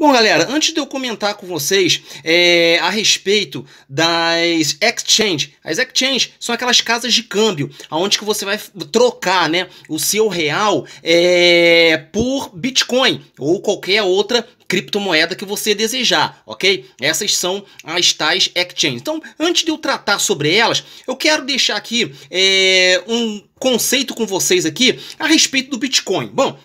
Bom, galera, antes de eu comentar com vocês é, a respeito das exchange, as exchange são aquelas casas de câmbio, aonde que você vai trocar, né, o seu real é, por Bitcoin ou qualquer outra criptomoeda que você desejar, ok? Essas são as tais exchanges. Então, antes de eu tratar sobre elas, eu quero deixar aqui é, um conceito com vocês aqui a respeito do Bitcoin. Bom,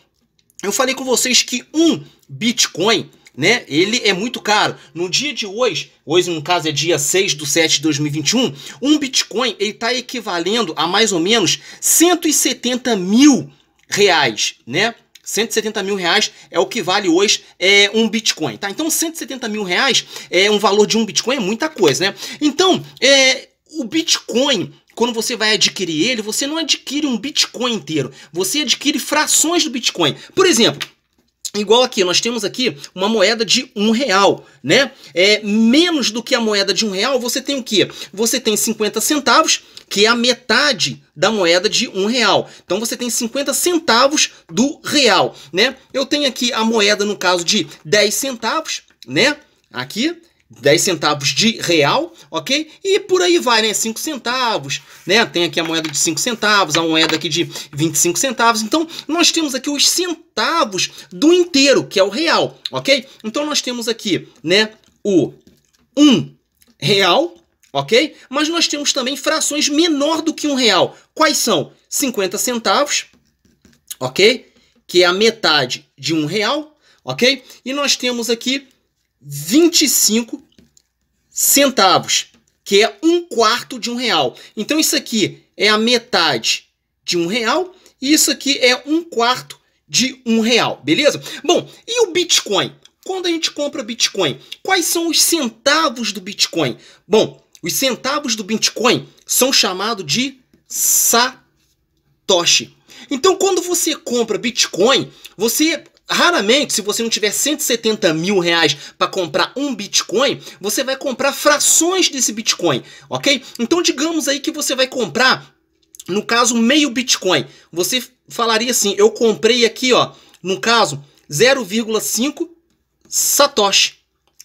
eu falei com vocês que um Bitcoin né? Ele é muito caro. No dia de hoje, hoje no caso é dia 6 do 7 de 2021, um Bitcoin está equivalendo a mais ou menos 170 mil reais, né? 170 mil reais é o que vale hoje é, um Bitcoin, tá? Então 170 mil reais é um valor de um Bitcoin, é muita coisa, né? Então, é, o Bitcoin quando você vai adquirir ele, você não adquire um Bitcoin inteiro, você adquire frações do Bitcoin. Por exemplo, Igual aqui, nós temos aqui uma moeda de um real, né? É, menos do que a moeda de um real, você tem o quê? Você tem 50 centavos, que é a metade da moeda de um real. Então você tem 50 centavos do real, né? Eu tenho aqui a moeda, no caso, de 10 centavos, né? Aqui, 10 centavos de real, ok? E por aí vai, né? 5 centavos, né? Tem aqui a moeda de 5 centavos, a moeda aqui de 25 centavos. Então, nós temos aqui os centavos do inteiro, que é o real, ok? Então, nós temos aqui, né, o 1 um real, ok? Mas nós temos também frações menor do que um real. Quais são? 50 centavos, ok? Que é a metade de um real, ok? E nós temos aqui 25 centavos, que é um quarto de um real. Então isso aqui é a metade de um real e isso aqui é um quarto de um real, beleza? Bom, e o Bitcoin? Quando a gente compra Bitcoin, quais são os centavos do Bitcoin? Bom, os centavos do Bitcoin são chamados de Satoshi. Então, quando você compra Bitcoin, você Raramente, se você não tiver 170 mil reais para comprar um Bitcoin, você vai comprar frações desse Bitcoin, ok? Então, digamos aí que você vai comprar, no caso, meio Bitcoin. Você falaria assim: eu comprei aqui, ó, no caso, 0,5 Satoshi,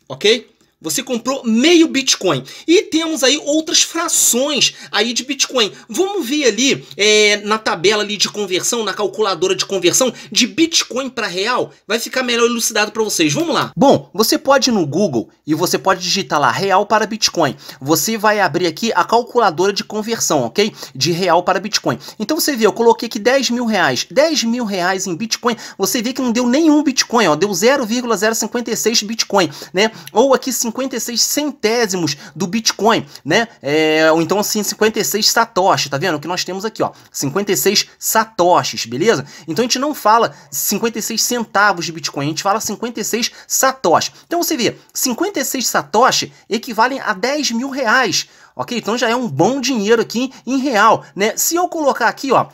ok? Você comprou meio Bitcoin. E temos aí outras frações aí de Bitcoin. Vamos ver ali é, na tabela ali de conversão, na calculadora de conversão de Bitcoin para real. Vai ficar melhor elucidado para vocês. Vamos lá. Bom, você pode ir no Google e você pode digitar lá real para Bitcoin. Você vai abrir aqui a calculadora de conversão, ok? De real para Bitcoin. Então você vê, eu coloquei aqui 10 mil reais. 10 mil reais em Bitcoin. Você vê que não deu nenhum Bitcoin, ó. Deu 0,056 Bitcoin, né? Ou aqui 50 56 centésimos do Bitcoin, né? É, ou então assim, 56 satoshi, tá vendo? O que nós temos aqui, ó, 56 satoshis, beleza? Então a gente não fala 56 centavos de Bitcoin, a gente fala 56 satoshi. Então você vê, 56 satoshi equivalem a 10 mil reais, ok? Então já é um bom dinheiro aqui em real, né? Se eu colocar aqui, ó,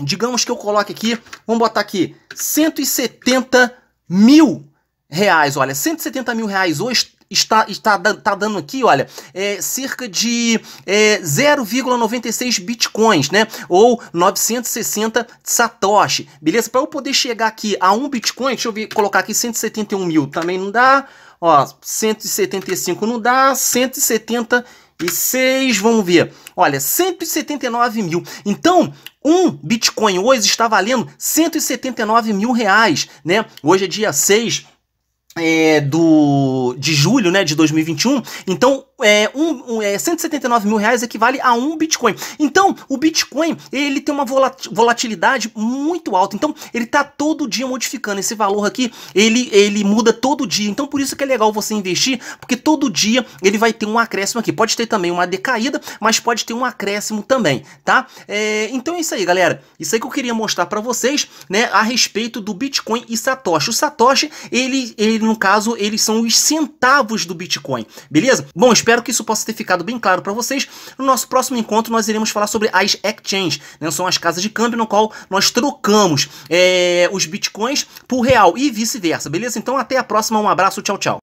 digamos que eu coloque aqui, vamos botar aqui, 170 mil reais, olha, 170 mil reais hoje está, está, está dando aqui, olha, é, cerca de é, 0,96 bitcoins, né? Ou 960 satoshi, beleza? Para eu poder chegar aqui a um bitcoin, deixa eu ver, colocar aqui 171 mil, também não dá. Ó, 175 não dá, 176, vamos ver. Olha, 179 mil. Então, um Bitcoin hoje está valendo 179 mil reais, né? Hoje é dia 6 é, do, de julho né, de 2021. Então, é, um, um, é, 179 mil reais equivale a um Bitcoin. Então, o Bitcoin ele tem uma volatilidade muito alta. Então, ele está todo dia modificando. Esse valor aqui, ele, ele muda todo dia. Então, por isso que é legal você investir, porque todo dia ele vai ter um acréscimo aqui. Pode ter também uma decaída, mas pode ter um acréscimo também, tá? É, então é isso aí, galera. Isso aí que eu queria mostrar para vocês, né, a respeito do Bitcoin e Satoshi. O Satoshi, ele, ele no caso, eles são os centavos do Bitcoin, beleza? Bom, espero que isso possa ter ficado bem claro para vocês. No nosso próximo encontro, nós iremos falar sobre as exchanges, né? São as casas de câmbio no qual nós trocamos é, os Bitcoins por real e vice-versa, beleza? Então, até a próxima, um abraço, tchau, tchau.